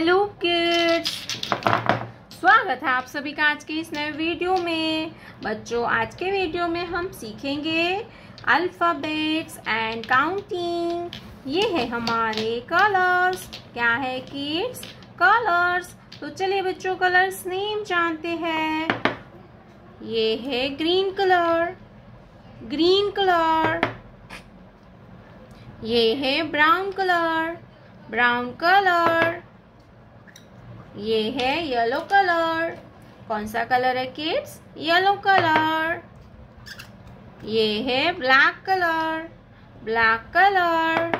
Hello kids स्वागत है आप सभी का आज के इस नए वीडियो में बच्चों आज के वीडियो में हम सीखेंगे अल्फ़ाबेट्स एंड काउंटिंग ये है हमारे कलर्स क्या है किड्स कलर्स तो चलिए बच्चों कलर्स नेम जानते हैं ये है ग्रीन कलर ग्रीन कलर ये है ब्राउन कलर ब्राउन कलर ये है येलो कलर कौन सा कलर है किड्स येलो कलर ये है ब्लैक कलर ब्लैक कलर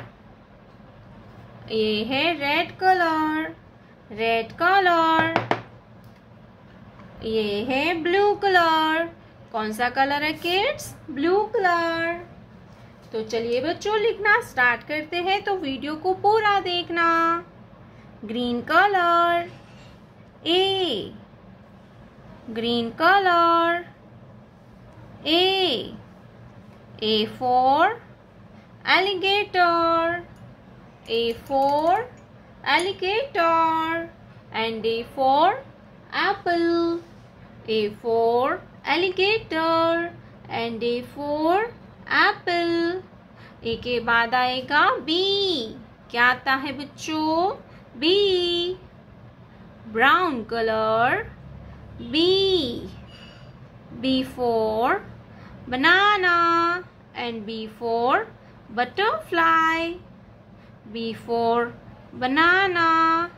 ये है रेड कलर रेड कलर ये है ब्लू कलर कौन सा कलर है किड्स ब्लू कलर तो चलिए बच्चों लिखना स्टार्ट करते हैं तो वीडियो को पूरा देखना green colour A green color A A for alligator A for alligator and A for apple A for alligator and A for apple A के बाद आएगा B क्या आता है बच्चों B brown color B B for banana and B for butterfly B for banana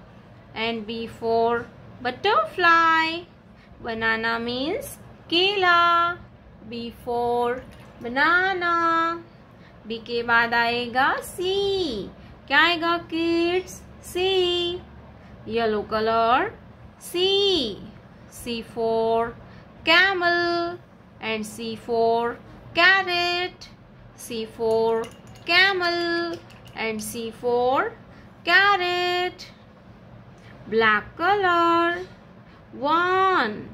and B for butterfly banana means केला B for banana B के बाद आएगा C क्या आएगा kids C yellow color C C for camel and C for carrot C for camel and C for carrot black color one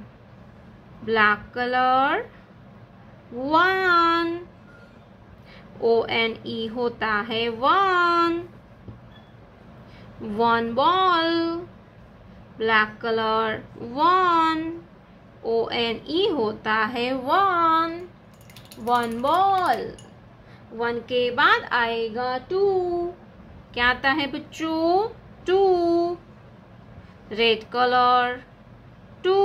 black color one O N E होता है one one ball black color one o n e होता है one one ball one के बाद आएगा to क्या आता है बच्चों two red colour two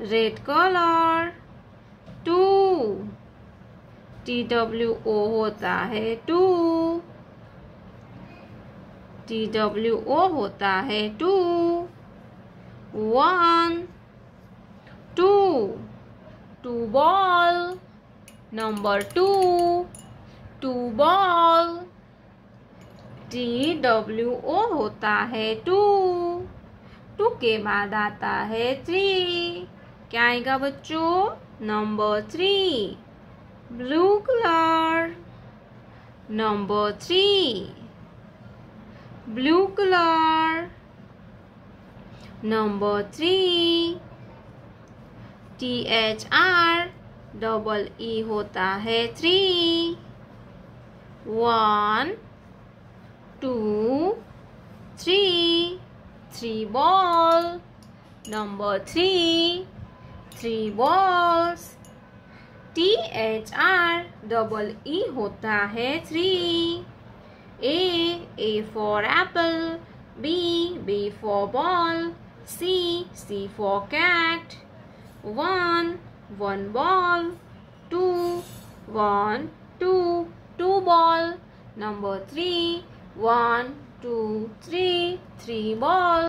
red colour two T W O होता है टू टी डब्ल्यू ओ होता है two one two two ball number two two ball T W O होता है टू टू के बाद आता है थ्री क्या आएगा बच्चों number three blue colour number three blue color number 3 T H R double E होता है three one two three three ball number three three balls T H R double E होता है three A. A for apple. B. B for ball. C. C for cat. 1. 1 ball. 2. 1. 2. 2 ball. Number 3. 1. 2. 3. 3 ball.